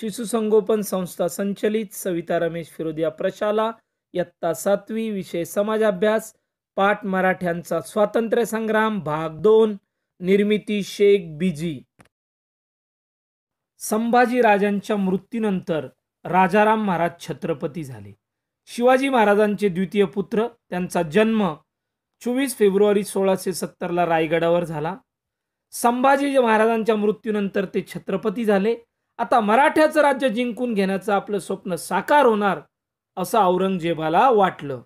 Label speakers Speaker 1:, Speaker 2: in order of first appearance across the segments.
Speaker 1: शिशुसंगोपन संस्था संचलित सविता रमेश फिरोदिया प्रशाला इयत्ता सातवी विषय समाज अभ्यास पाठ मराठ्यांचा स्वातंत्र्य संग्राम भाग दोन निर्मिती शेख बिजी संभाजी राजांच्या मृत्यूनंतर राजाराम महाराज छत्रपती झाले शिवाजी महाराजांचे द्वितीय पुत्र त्यांचा जन्म चोवीस फेब्रुवारी सोळाशे सत्तरला रायगडावर झाला संभाजी महाराजांच्या मृत्यूनंतर ते छत्रपती झाले आता मराठ्याचं राज्य जिंकून घेण्याचं आपलं स्वप्न साकार होणार असं औरंगजेबाला वाटलं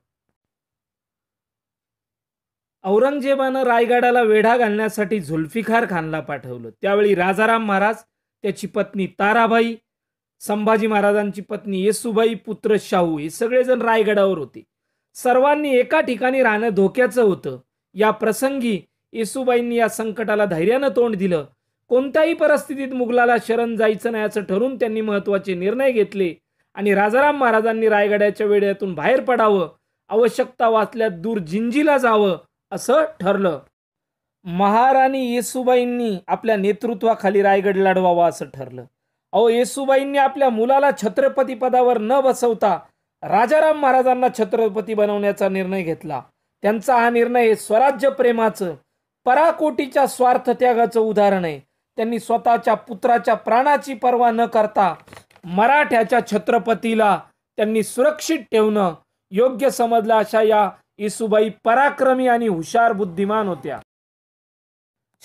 Speaker 1: औरंगजेबानं रायगडाला वेढा घालण्यासाठी झुल्फिखार खानला पाठवलं त्यावेळी राजाराम महाराज त्याची पत्नी ताराबाई संभाजी महाराजांची पत्नी येसुबाई पुत्र शाहू हे सगळेजण रायगडावर होते सर्वांनी एका ठिकाणी राहणं धोक्याचं होतं या प्रसंगी येसुबाईंनी या संकटाला धैर्यानं तोंड दिलं कोणत्याही परिस्थितीत मुघलाला शरण जायचं नाही असं ठरून त्यांनी महत्त्वाचे निर्णय घेतले आणि राजाराम महाराजांनी रायगडाच्या वेड्यातून बाहेर पडावं आवश्यकता वाचल्यात दूर जिंजीला जावं असं ठरलं महाराणी येसुबाईंनी आपल्या नेतृत्वाखाली रायगड लढवावा असं ठरलं अहो येसुबाईंनी आपल्या मुलाला छत्रपती पदावर न बसवता राजाराम महाराजांना छत्रपती बनवण्याचा निर्णय घेतला त्यांचा हा निर्णय स्वराज्य प्रेमाचं पराकोटीच्या स्वार्थ त्यागाचं उदाहरण आहे त्यांनी स्वतःच्या पुत्राच्या प्राणाची पर्वा न करता मराठ्याच्या छत्रपतीला त्यांनी सुरक्षित ठेवणं योग्य समजलं अशा या इसुबाई पराक्रमी आणि हुशार बुद्धिमान होत्या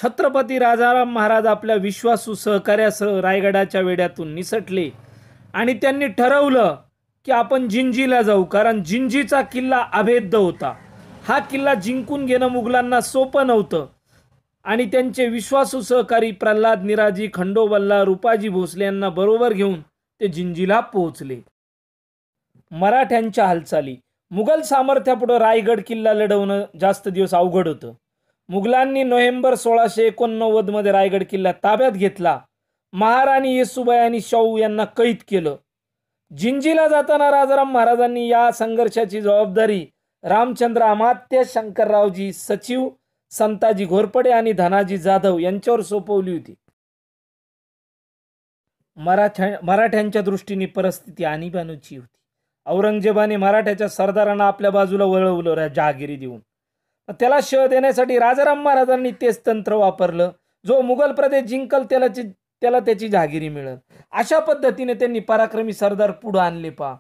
Speaker 1: छत्रपती राजाराम महाराज आपल्या विश्वासू सहकार्यासह रायगडाच्या वेड्यातून निसटले आणि त्यांनी ठरवलं की आपण जिंजीला जाऊ कारण जिंजीचा किल्ला अभेद्य होता हा किल्ला जिंकून घेणं मुघलांना सोपं नव्हतं आणि त्यांचे विश्वासू सहकारी प्रल्हाद निराजी खंडोबल्ला रुपाजी भोसले यांना बरोबर घेऊन ते जिंजीला पोहोचले मराठ्यांच्या हालचाली मुघल सामर्थ्यापुढं रायगड किल्ला लढवणं जास्त दिवस अवघड होतं मुघलांनी नोव्हेंबर सोळाशे एकोणनव्वदमध्ये रायगड किल्ला ताब्यात घेतला महाराणी येसुबाई आणि शाहू यांना कैद केलं जिंजीला जाताना राजाराम महाराजांनी या संघर्षाची जबाबदारी रामचंद्र अमात्य शंकररावजी सचिव संताजी घोरपडे आणि धनाजी जाधव यांच्यावर सोपवली होती मराठ्या मराठ्यांच्या दृष्टीने परिस्थिती आणीबाणूची होती औरंगजेबाने मराठ्याच्या सरदारांना आपल्या बाजूला वळवलं जहागिरी देऊन त्याला शह देण्यासाठी राजाराम महाराजांनी तेच तंत्र वापरलं जो मुघल प्रदेश जिंकल त्याला त्याला त्याची जहागिरी मिळेल अशा पद्धतीने त्यांनी पराक्रमी सरदार पुढे आणले पा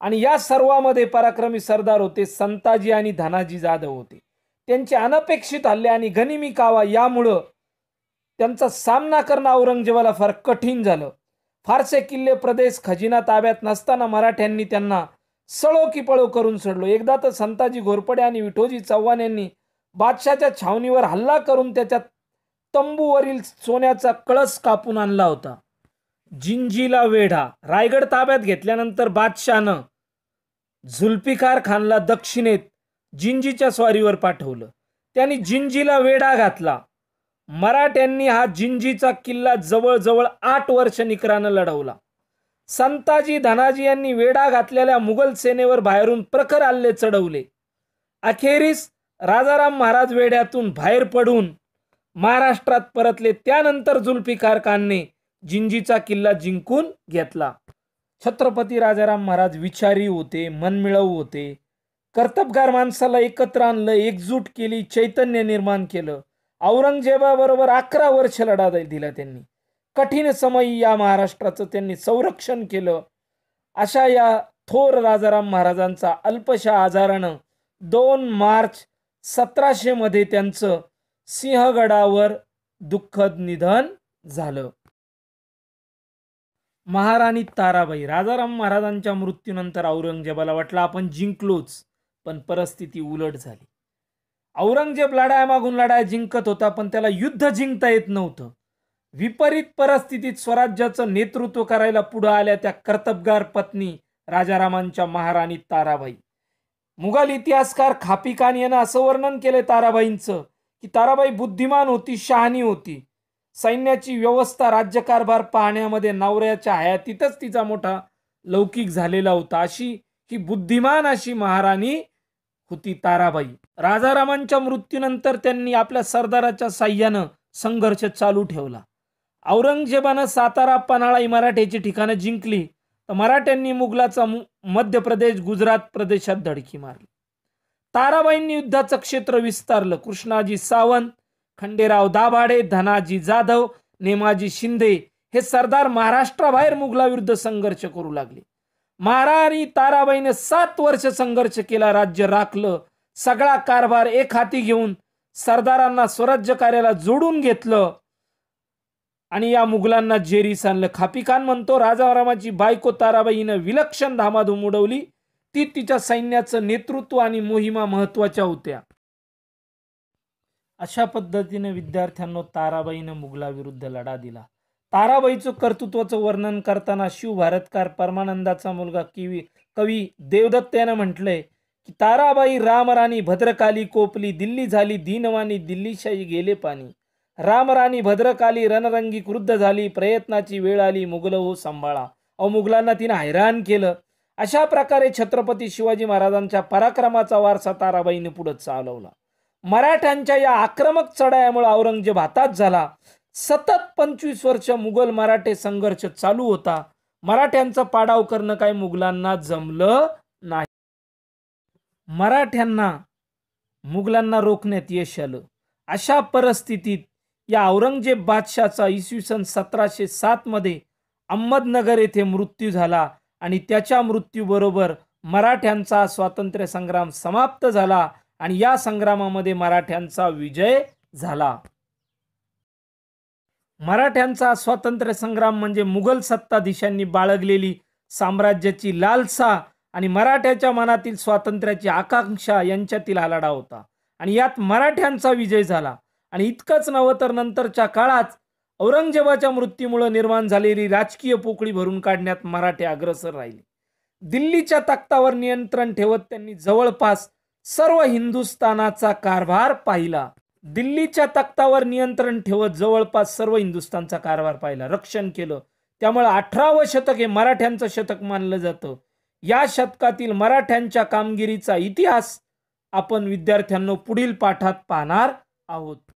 Speaker 1: आणि या सर्वामध्ये पराक्रमी सरदार होते संताजी आणि धनाजी जाधव होते त्यांचे अनपेक्षित हल्ले आणि गनिमी कावा यामुळं त्यांचा सामना करणं औरंगजेबाला फार कठीण झालं फारसे किल्ले प्रदेश खजिना ताब्यात नसताना मराठ्यांनी त्यांना सळो की पळो करून सोडलो एकदा तर संताजी घोरपडे आणि विठोजी चव्हाण यांनी बादशाच्या छावणीवर हल्ला करून त्याच्या तंबूवरील सोन्याचा कळस कापून आणला होता जिंजीला वेढा रायगड ताब्यात घेतल्यानंतर बादशानं झुल्फिकार खानला दक्षिणेत जिंजीच्या स्वारीवर पाठवलं त्यांनी जिंजीला वेढा घातला मराठ्यांनी हा जिंजीचा किल्ला जवळजवळ आठ वर्ष निकरानं लढवला संताजी धनाजी यांनी वेढा घातलेल्या मुघल सेनेवर बाहेरून प्रखर आले चढवले अखेरीस राजाराम महाराज वेढ्यातून बाहेर पडून महाराष्ट्रात परतले त्यानंतर जुल्फिकार खानने जिंजीचा किल्ला जिंकून घेतला छत्रपती राजाराम महाराज विचारी होते मनमिळवू होते कर्तबगार माणसाला एकत्र आणलं एकजूट केली चैतन्य निर्माण केलं औरंगजेबाबरोबर अकरा वर्ष लढा दिला त्यांनी कठीण समय या महाराष्ट्राचं त्यांनी संरक्षण केलं अशा या थोर राजाराम महाराजांचा अल्पशा आजारानं दोन मार्च मध्ये त्यांचं सिंहगडावर दुःखद निधन झालं महाराणी ताराबाई राजाराम महाराजांच्या मृत्यूनंतर औरंगजेबाला वाटलं आपण जिंकलोच पण परिस्थिती उलट झाली औरंगजेब लढाया मागून लढाया जिंकत होता पण त्याला युद्ध जिंकता येत नव्हतं विपरीत परिस्थितीत स्वराज्याचं नेतृत्व करायला पुढे आल्या त्या कर्तबगार पत्नी राजारामांच्या महाराणी ताराबाई मुघल इतिहासकार खापिकान यानं असं वर्णन केले ताराबाईंचं की ताराबाई बुद्धिमान होती शहाणी होती सैन्याची व्यवस्था राज्यकारभार पाहण्यामध्ये नवऱ्याच्या हयातीतच तिचा मोठा लौकिक झालेला होता अशी ही बुद्धिमान अशी महाराणी होती ताराबाई राजारामांच्या मृत्यूनंतर त्यांनी आपल्या सरदाराच्या साह्यानं संघर्ष चालू ठेवला औरंगजेबानं सातारा पन्हाळा मराठ्याची ठिकाणं जिंकली तर मराठ्यांनी मुघलाचा मध्य प्रदेश गुजरात प्रदेशात धडकी मारली ताराबाईंनी युद्धाचं क्षेत्र विस्तारलं कृष्णाजी सावंत खंडेराव दाभाडे धनाजी जाधव नेमाजी शिंदे हे सरदार महाराष्ट्राबाहेर मुघलाविरुद्ध संघर्ष करू लागले महाराणी ताराबाईने सात वर्ष संघर्ष केला राज्य राखलं सगळा कारभार एक हाती घेऊन सरदारांना स्वराज्य कार्याला जोडून घेतलं आणि या मुघलांना सांगलं खापी खापिकान म्हणतो राजारामाची बायको ताराबाईनं विलक्षण धामाधूम उडवली ती तिच्या सैन्याचं नेतृत्व आणि मोहिमा महत्वाच्या होत्या अशा पद्धतीने विद्यार्थ्यांना ताराबाईनं विरुद्ध लढा दिला ताराबाईचं कर्तृत्वाचं वर्णन करताना शिव भारतकार परमानंदाचा मुलगा किवी कवी देवदत्त म्हटलंय की ताराबाई रामराणी भद्रकाली कोपली दिल्ली झाली दीनवाणी दिल्लीशाही गेले पाणी रामराणी भद्रकाली रणरंगी क्रुद्ध झाली प्रयत्नाची वेळ आली मुघल हो सांभाळा अ मुघलांना तिनं हैराण केलं अशा प्रकारे छत्रपती शिवाजी महाराजांच्या पराक्रमाचा वारसा ताराबाईने पुढे चालवला मराठ्यांच्या या आक्रमक चढायामुळे औरंगजेब हातात झाला सतत पंचवीस वर्ष मुघल मराठे संघर्ष चालू होता मराठ्यांचा पाडाव करणं काही मुघलांना जमलं नाही मराठ्यांना मुघलांना रोखण्यात यश आलं अशा परिस्थितीत या औरंगजेब बादशाचा इसवी सन सतराशे मध्ये अहमदनगर येथे मृत्यू झाला आणि त्याच्या मृत्यूबरोबर मराठ्यांचा स्वातंत्र्य संग्राम समाप्त झाला आणि या संग्रामामध्ये मराठ्यांचा विजय झाला मराठ्यांचा स्वातंत्र्य संग्राम म्हणजे मुघल सत्ताधीशांनी बाळगलेली साम्राज्याची लालसा आणि मराठ्याच्या मनातील स्वातंत्र्याची आकांक्षा यांच्यातील आलाडा होता आणि यात मराठ्यांचा विजय झाला आणि इतकंच नवं तर नंतरच्या काळात औरंगजेबाच्या मृत्यूमुळे निर्माण झालेली राजकीय पोकळी भरून काढण्यात मराठे अग्रसर राहिले दिल्लीच्या ताकतावर नियंत्रण ठेवत त्यांनी जवळपास सर्व हिंदुस्थानाचा कारभार पाहिला दिल्लीच्या तख्तावर नियंत्रण ठेवत जवळपास सर्व हिंदुस्थानचा कारभार पाहिला रक्षण केलं त्यामुळे अठरावं शतक हे मराठ्यांचं शतक मानलं जातं या शतकातील मराठ्यांच्या कामगिरीचा इतिहास आपण विद्यार्थ्यांना पुढील पाठात पाहणार आहोत